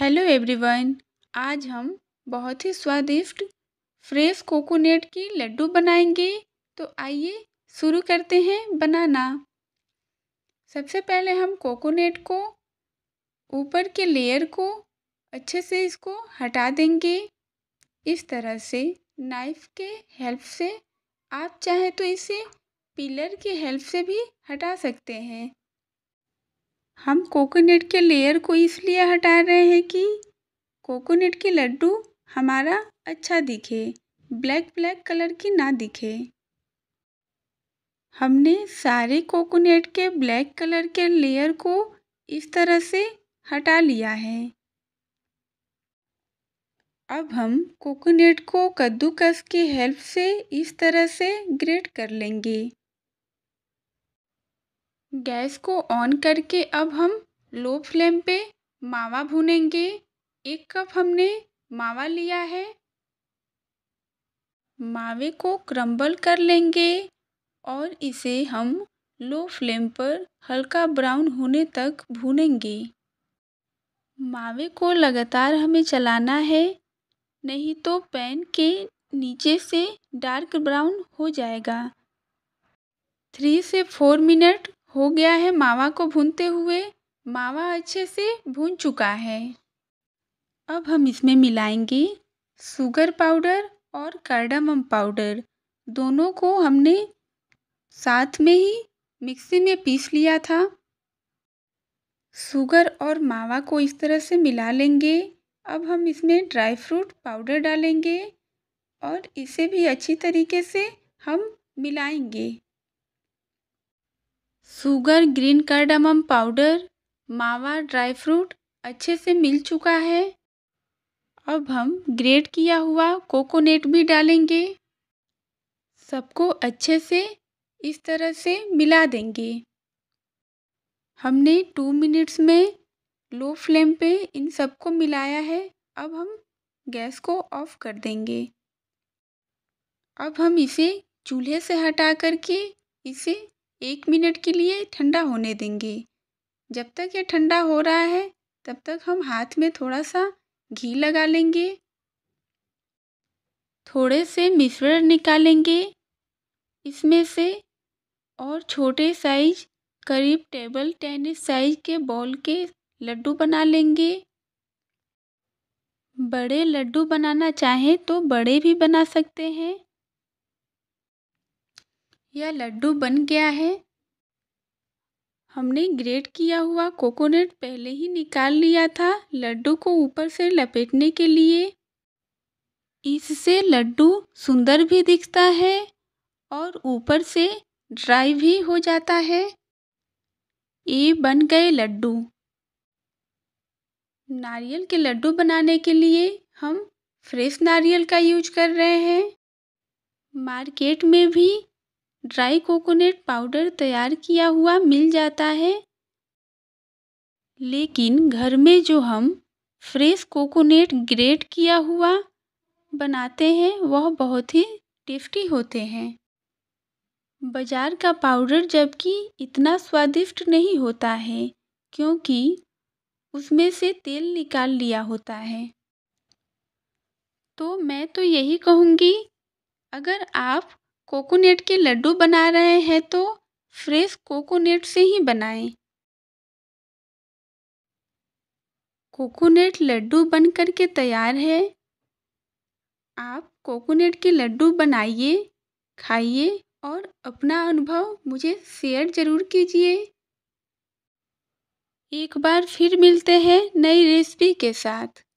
hello everyone आज हम बहुत ही स्वादिष्ट फ्रेश कोकोनट की लड्डू बनाएंगे तो आइए शुरू करते हैं बनाना सबसे पहले हम कोकोनट को ऊपर के लेयर को अच्छे से इसको हटा देंगे इस तरह से नाइफ़ के हेल्प से आप चाहें तो इसे पिलर के हेल्प से भी हटा सकते हैं हम कोकोनट के लेयर को इसलिए हटा रहे हैं कि कोकोनट के लड्डू हमारा अच्छा दिखे ब्लैक ब्लैक कलर की ना दिखे हमने सारे कोकोनट के ब्लैक कलर के लेयर को इस तरह से हटा लिया है अब हम कोकोनट को कद्दूकस की हेल्प से इस तरह से ग्रेट कर लेंगे गैस को ऑन करके अब हम लो फ्लेम पे मावा भूनेंगे एक कप हमने मावा लिया है मावे को क्रम्बल कर लेंगे और इसे हम लो फ्लेम पर हल्का ब्राउन होने तक भूनेंगे मावे को लगातार हमें चलाना है नहीं तो पैन के नीचे से डार्क ब्राउन हो जाएगा थ्री से फोर मिनट हो गया है मावा को भूनते हुए मावा अच्छे से भून चुका है अब हम इसमें मिलाएंगे शुगर पाउडर और कार्डामम पाउडर दोनों को हमने साथ में ही मिक्सी में पीस लिया था शुगर और मावा को इस तरह से मिला लेंगे अब हम इसमें ड्राई फ्रूट पाउडर डालेंगे और इसे भी अच्छी तरीके से हम मिलाएंगे सुगर ग्रीन कार्डामम पाउडर मावा ड्राई फ्रूट अच्छे से मिल चुका है अब हम ग्रेट किया हुआ कोकोनट भी डालेंगे सबको अच्छे से इस तरह से मिला देंगे हमने टू मिनट्स में लो फ्लेम पे इन सबको मिलाया है अब हम गैस को ऑफ कर देंगे अब हम इसे चूल्हे से हटा करके इसे एक मिनट के लिए ठंडा होने देंगे जब तक ये ठंडा हो रहा है तब तक हम हाथ में थोड़ा सा घी लगा लेंगे थोड़े से मिश्रण निकालेंगे इसमें से और छोटे साइज करीब टेबल टेनिस साइज के बॉल के लड्डू बना लेंगे बड़े लड्डू बनाना चाहें तो बड़े भी बना सकते हैं यह लड्डू बन गया है हमने ग्रेट किया हुआ कोकोनट पहले ही निकाल लिया था लड्डू को ऊपर से लपेटने के लिए इससे लड्डू सुंदर भी दिखता है और ऊपर से ड्राई भी हो जाता है ये बन गए लड्डू नारियल के लड्डू बनाने के लिए हम फ्रेश नारियल का यूज कर रहे हैं मार्केट में भी ड्राई कोकोनट पाउडर तैयार किया हुआ मिल जाता है लेकिन घर में जो हम फ्रेश कोकोनट ग्रेट किया हुआ बनाते हैं वह बहुत ही टेस्टी होते हैं बाज़ार का पाउडर जबकि इतना स्वादिष्ट नहीं होता है क्योंकि उसमें से तेल निकाल लिया होता है तो मैं तो यही कहूँगी अगर आप कोकोनट के लड्डू बना रहे हैं तो फ्रेश कोकोनट से ही बनाएं कोकोनट लड्डू बन कर के तैयार है आप कोकोनट के लड्डू बनाइए खाइए और अपना अनुभव मुझे शेयर ज़रूर कीजिए एक बार फिर मिलते हैं नई रेसिपी के साथ